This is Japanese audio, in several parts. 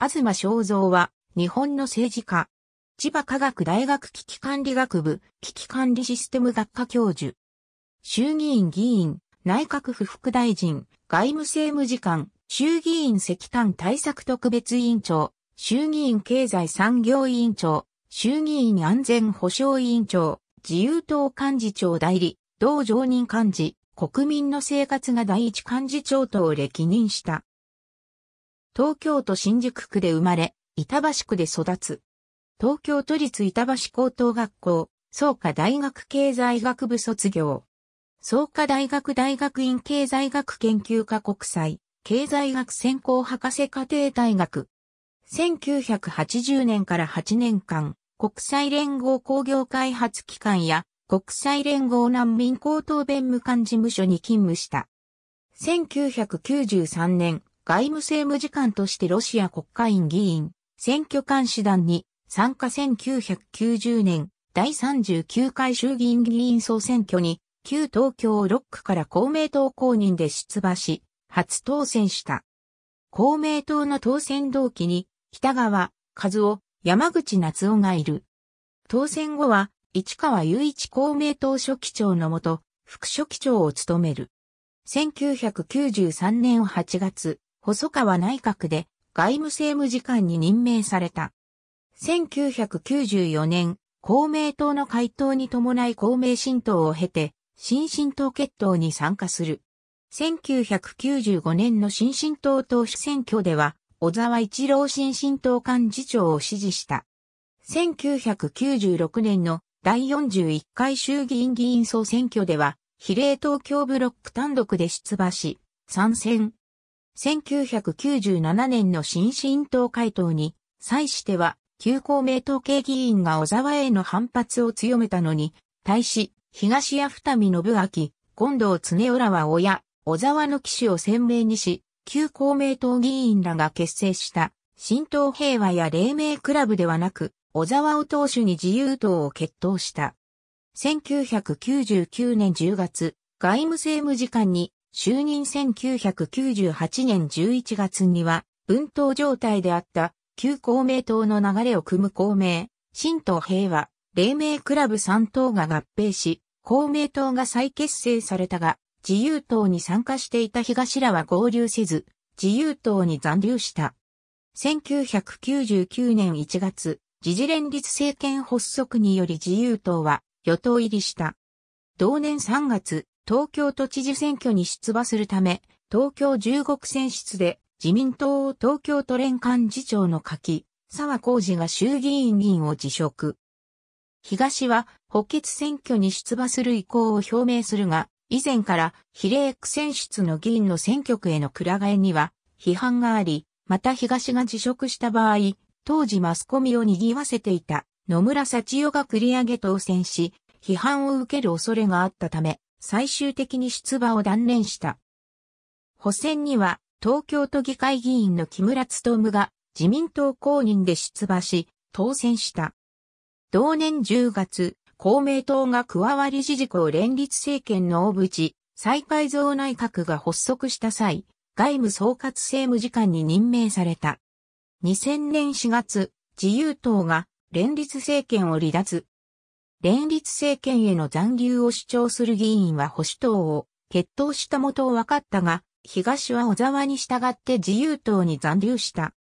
東正造は、日本の政治家。千葉科学大学危機管理学部、危機管理システム学科教授。衆議院議員、内閣府副大臣、外務政務次官、衆議院石炭対策特別委員長、衆議院経済産業委員長、衆議院安全保障委員長、自由党幹事長代理、同常任幹事、国民の生活が第一幹事長とを歴任した。東京都新宿区で生まれ、板橋区で育つ。東京都立板橋高等学校、創価大学経済学部卒業。創価大学大学院経済学研究科国際、経済学専攻博士課程大学。1980年から8年間、国際連合工業開発機関や国際連合難民高等弁務官事務所に勤務した。1993年、外務政務次官としてロシア国会院議員、選挙監視団に参加1990年第39回衆議院議員総選挙に旧東京6区から公明党公認で出馬し、初当選した。公明党の当選同期に北川、和夫、山口夏夫がいる。当選後は市川雄一公明党書記長のもと副書記長を務める。1993年8月、細川内閣で外務政務次官に任命された。1994年、公明党の回答に伴い公明新党を経て、新新党決闘に参加する。1995年の新進党党首選挙では、小沢一郎新進党幹事長を支持した。1996年の第41回衆議院議員総選挙では、比例東京ブロック単独で出馬し、参戦。1997年の新進党回答に、際しては、旧公明党系議員が小沢への反発を強めたのに、対し、東谷二見信明、近藤常浦は親、小沢の騎士を鮮明にし、旧公明党議員らが結成した、新党平和や黎明クラブではなく、小沢を党首に自由党を決闘した。1999年10月、外務政務次官に就任1998年11月には、文党状態であった旧公明党の流れを組む公明、新党平和、黎明クラブ3党が合併し、公明党が再結成されたが、自由党に参加していた東らは合流せず、自由党に残留した。1999年1月、時事連立政権発足により自由党は与党入りした。同年3月、東京都知事選挙に出馬するため、東京15区選出で自民党東京都連幹事長の柿、沢浩二が衆議院議員を辞職。東は補欠選挙に出馬する意向を表明するが、以前から比例区選出の議員の選挙区へのくら替えには批判があり、また東が辞職した場合、当時マスコミを賑わせていた野村幸代が繰り上げ当選し、批判を受ける恐れがあったため、最終的に出馬を断念した。補選には東京都議会議員の木村務が自民党公認で出馬し、当選した。同年10月、公明党が加わり事事を連立政権の大淵、再改造内閣が発足した際、外務総括政務次官に任命された。2000年4月、自由党が連立政権を離脱、連立政権への残留を主張する議員は保守党を決闘したとを分かったが、東は小沢に従って自由党に残留した。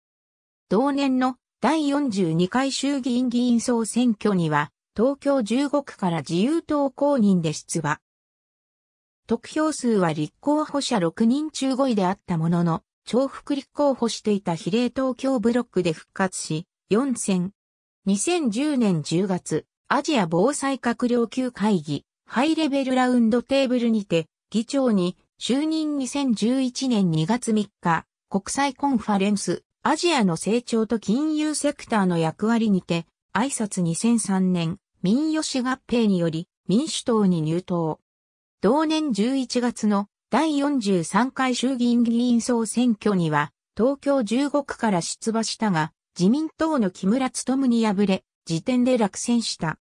同年の第42回衆議院議員総選挙には、東京15区から自由党公認で出馬。得票数は立候補者6人中5位であったものの、重複立候補していた比例東京ブロックで復活し、4選。2010年10月、アジア防災閣僚級会議、ハイレベルラウンドテーブルにて、議長に、就任2011年2月3日、国際コンファレンス、アジアの成長と金融セクターの役割にて、挨拶2003年、民吉合併により、民主党に入党。同年11月の第43回衆議院議員総選挙には、東京15区から出馬したが、自民党の木村務に敗れ、時点で落選した。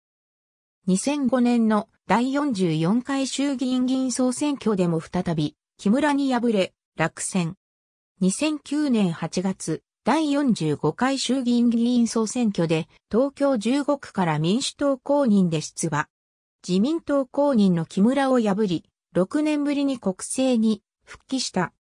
2005年の第44回衆議院議員総選挙でも再び、木村に敗れ、落選。2009年8月、第45回衆議院議員総選挙で、東京15区から民主党公認で出馬。自民党公認の木村を破り、6年ぶりに国政に復帰した。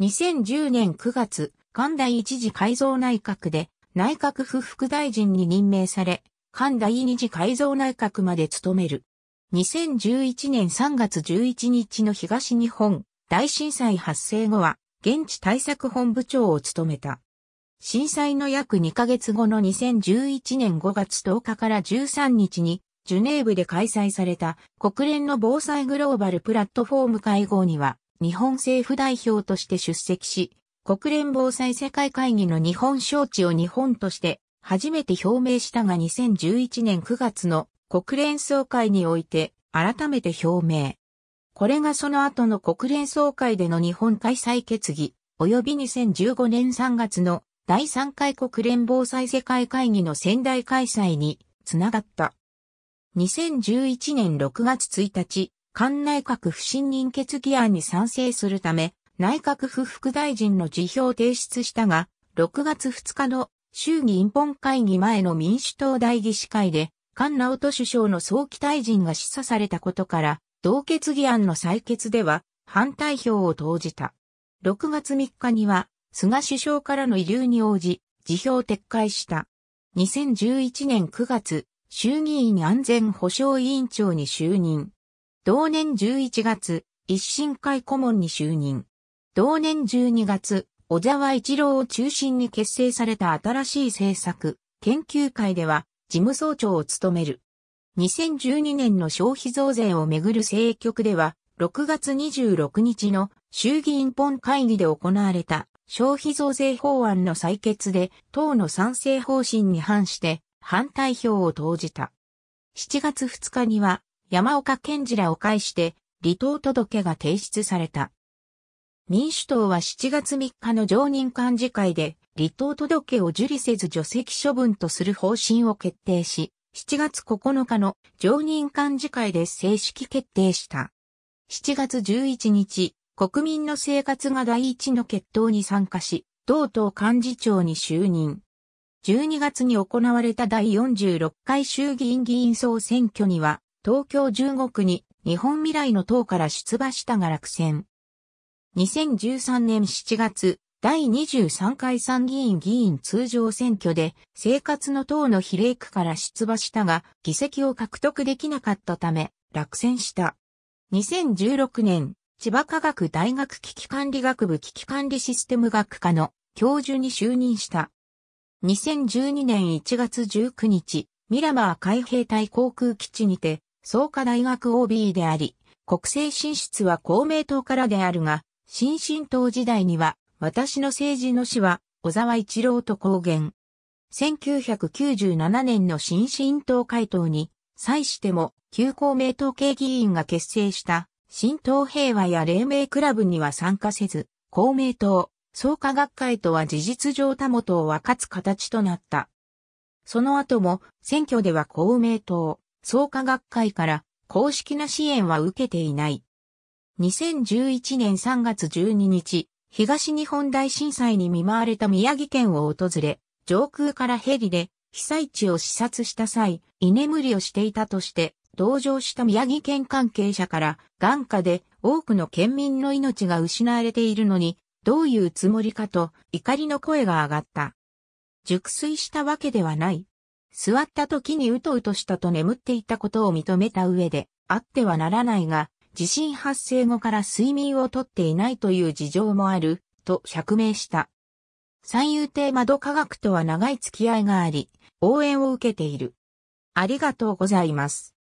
2010年9月、関大一次改造内閣で内閣府副大臣に任命され、関第二次改造内閣まで務める。2011年3月11日の東日本大震災発生後は、現地対策本部長を務めた。震災の約2ヶ月後の2011年5月10日から13日に、ジュネーブで開催された国連の防災グローバルプラットフォーム会合には、日本政府代表として出席し、国連防災世界会議の日本招致を日本として初めて表明したが2011年9月の国連総会において改めて表明。これがその後の国連総会での日本開催決議、及び2015年3月の第3回国連防災世界会議の仙台開催につながった。2011年6月1日、関内閣不信任決議案に賛成するため、内閣府副大臣の辞表を提出したが、6月2日の衆議院本会議前の民主党大議士会で、菅直人首相の早期退陣が示唆されたことから、同決議案の採決では反対票を投じた。6月3日には、菅首相からの遺留に応じ、辞表を撤回した。2011年9月、衆議院安全保障委員長に就任。同年11月、一審会顧問に就任。同年12月、小沢一郎を中心に結成された新しい政策、研究会では事務総長を務める。2012年の消費増税をめぐる政局では、6月26日の衆議院本会議で行われた消費増税法案の採決で、党の賛成方針に反して反対票を投じた。7月2日には、山岡健次らを介して離党届が提出された。民主党は7月3日の常任幹事会で、離党届を受理せず除籍処分とする方針を決定し、7月9日の常任幹事会で正式決定した。7月11日、国民の生活が第一の決闘に参加し、同党幹事長に就任。12月に行われた第46回衆議院議員総選挙には、東京15区に日本未来の党から出馬したが落選。2013年7月、第23回参議院議員通常選挙で生活の党の比例区から出馬したが議席を獲得できなかったため落選した。2016年、千葉科学大学危機管理学部危機管理システム学科の教授に就任した。2012年1月19日、ミラマー海兵隊航空基地にて、創価大学 OB であり、国政進出は公明党からであるが、新進党時代には、私の政治の死は、小沢一郎と公言。1997年の新進党回答に、際しても、旧公明党系議員が結成した、新党平和や黎明クラブには参加せず、公明党、創価学会とは事実上他元を分かつ形となった。その後も、選挙では公明党、創価学会から公式な支援は受けていない。2011年3月12日、東日本大震災に見舞われた宮城県を訪れ、上空からヘリで被災地を視察した際、居眠りをしていたとして、同乗した宮城県関係者から、眼下で多くの県民の命が失われているのに、どういうつもりかと怒りの声が上がった。熟睡したわけではない。座った時にうとうとしたと眠っていたことを認めた上で、あってはならないが、地震発生後から睡眠をとっていないという事情もある、と釈明した。三遊亭窓科学とは長い付き合いがあり、応援を受けている。ありがとうございます。